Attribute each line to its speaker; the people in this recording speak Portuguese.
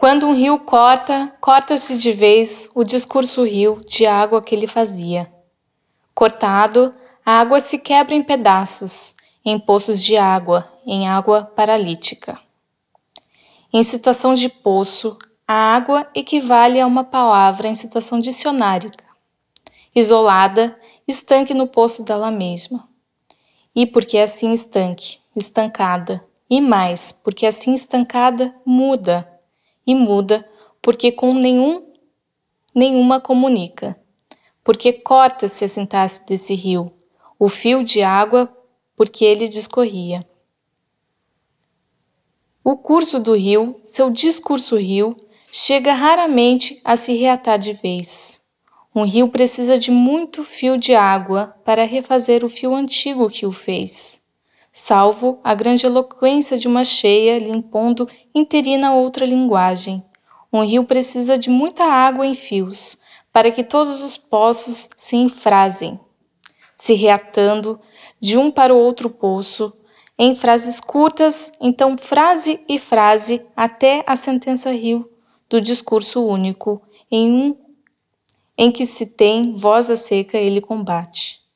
Speaker 1: Quando um rio corta, corta-se de vez o discurso rio de água que ele fazia. Cortado, a água se quebra em pedaços, em poços de água, em água paralítica. Em situação de poço, a água equivale a uma palavra em situação dicionária. Isolada, estanque no poço dela mesma. E porque assim estanque, estancada. E mais, porque assim estancada, muda, e muda, porque com nenhum nenhuma comunica. Porque corta-se a sintaxe desse rio, o fio de água porque ele discorria. O curso do rio, seu discurso rio, chega raramente a se reatar de vez. Um rio precisa de muito fio de água para refazer o fio antigo que o fez salvo a grande eloquência de uma cheia lhe impondo interina outra linguagem. Um rio precisa de muita água em fios, para que todos os poços se enfrasem, se reatando de um para o outro poço, em frases curtas, então frase e frase, até a sentença rio do discurso único, em um em que se tem voz a seca ele combate.